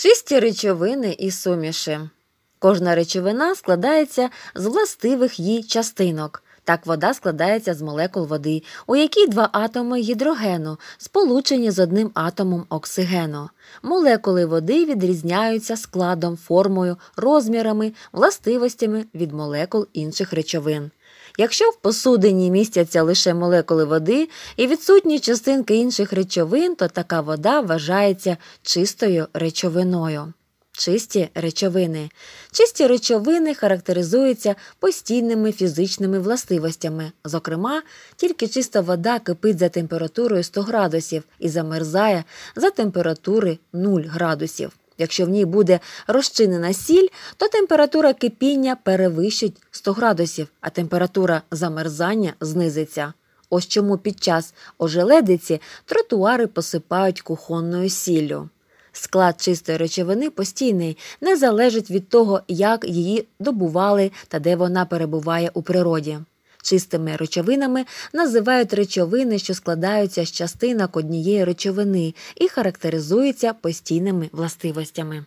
чисті речовини і суміші. Кожна речовина складається з властивих їй частинок. Так вода складається з молекул води, у якій два атоми гідрогену сполучені з одним атомом оксигену. Молекули води відрізняються складом, формою, розмірами, властивостями від молекул інших речовин. Якщо в посудині містяться лише молекули води і відсутні частинки інших речовин, то така вода вважається чистою речовиною. Чисті речовини. Чисті речовини характеризуються постійними фізичними властивостями. Зокрема, тільки чиста вода кипить за температурою 100 градусів і замерзає за температури 0 градусів. Якщо в ній буде розчинена сіль, то температура кипіння перевищить 100 градусів, а температура замерзання знизиться. Ось чому під час ожеледиці тротуари посипають кухонною сіллю. Склад чистої речовини постійний, не залежить від того, як її добували та де вона перебуває у природі. Чистими речовинами називають речовини, що складаються з частинок однієї речовини і характеризуються постійними властивостями.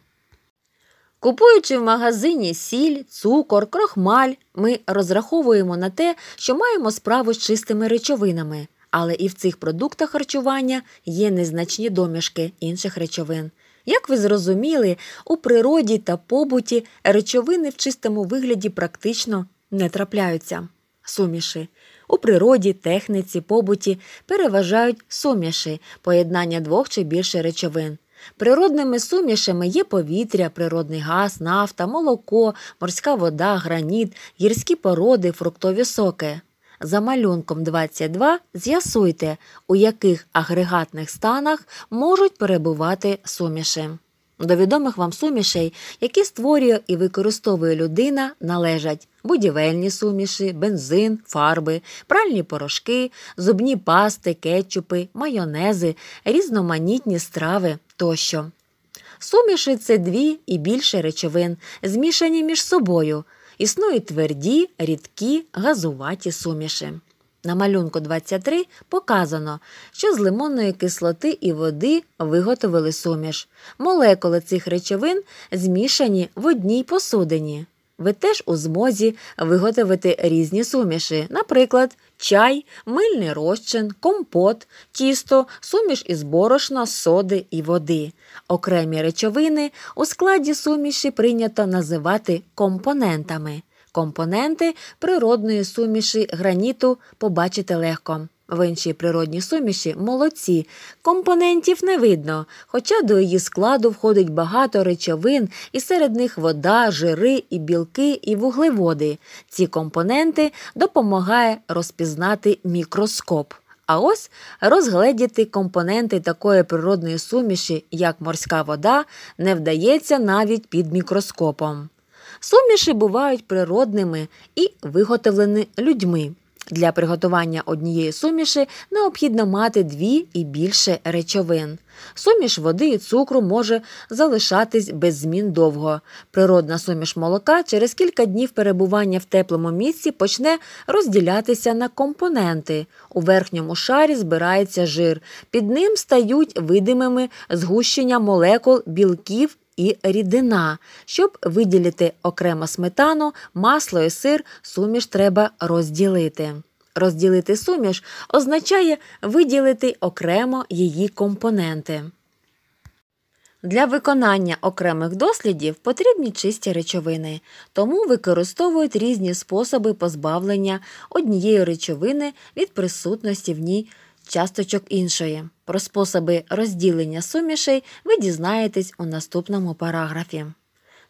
Купуючи в магазині сіль, цукор, крохмаль, ми розраховуємо на те, що маємо справу з чистими речовинами. Але і в цих продуктах харчування є незначні домішки інших речовин. Як ви зрозуміли, у природі та побуті речовини в чистому вигляді практично не трапляються. Суміші. У природі, техніці, побуті переважають суміші поєднання двох чи більше речовин. Природними сумішами є повітря, природний газ, нафта, молоко, морська вода, граніт, гірські породи, фруктові соки за малюнком 22 з'ясуйте, у яких агрегатних станах можуть перебувати суміші. До відомих вам сумішей, які створює і використовує людина, належать будівельні суміші, бензин, фарби, пральні порошки, зубні пасти, кетчупи, майонези, різноманітні страви тощо. Суміші це дві і більше речовин, змішані між собою існують тверді, рідкі, газуваті суміші. На малюнку 23 показано, що з лимонної кислоти і води виготовили суміш. Молекули цих речовин змішані в одній посудині. Ви теж у змозі виготовити різні суміші, наприклад, чай, мильний розчин, компот, тісто, суміш із борошна, соди і води. Окремі речовини у складі суміші прийнято називати компонентами. Компоненти природної суміші граніту побачити легко. В іншій природній суміші молодці, компонентів не видно, хоча до її складу входить багато речовин, і серед них вода, жири, і білки, і вуглеводи. Ці компоненти допомагає розпізнати мікроскоп. А ось розгледіти компоненти такої природної суміші, як морська вода, не вдається навіть під мікроскопом. Суміші бувають природними і виготовлені людьми. Для приготування однієї суміші необхідно мати дві і більше речовин. Суміш води і цукру може залишатись без змін довго. Природна суміш молока через кілька днів перебування в теплому місці почне розділятися на компоненти. У верхньому шарі збирається жир. Під ним стають видимими згущення молекул білків і рідина. Щоб виділити окремо сметану, масло і сир, суміш треба розділити. Розділити суміш означає виділити окремо її компоненти. Для виконання окремих дослідів потрібні чисті речовини, тому використовують різні способи позбавлення однієї речовини від присутності в ній часточок іншої. Про способи розділення сумішей ви дізнаєтесь у наступному параграфі.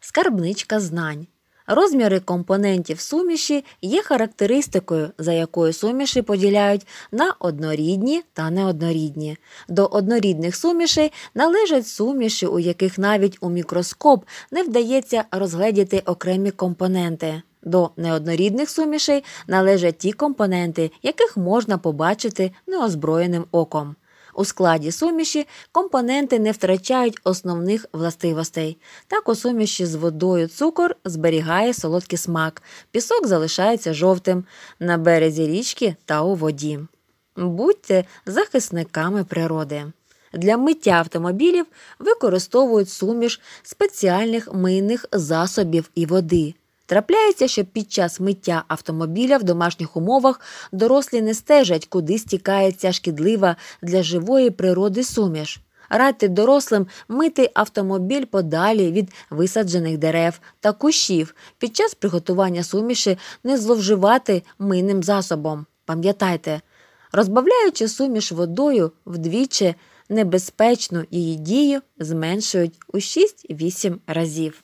Скарбничка знань. Розміри компонентів суміші є характеристикою, за якою суміші поділяють на однорідні та неоднорідні. До однорідних сумішей належать суміші, у яких навіть у мікроскоп не вдається розгледіти окремі компоненти. До неоднорідних сумішей належать ті компоненти, яких можна побачити неозброєним оком. У складі суміші компоненти не втрачають основних властивостей. Так у суміші з водою цукор зберігає солодкий смак, пісок залишається жовтим на березі річки та у воді. Будьте захисниками природи. Для миття автомобілів використовують суміш спеціальних мийних засобів і води. Трапляється, що під час миття автомобіля в домашніх умовах дорослі не стежать, куди стікається шкідлива для живої природи суміш. Радьте дорослим мити автомобіль подалі від висаджених дерев та кущів під час приготування суміші не зловживати минним засобом. Пам'ятайте, розбавляючи суміш водою вдвічі небезпечно її дію зменшують у 6-8 разів.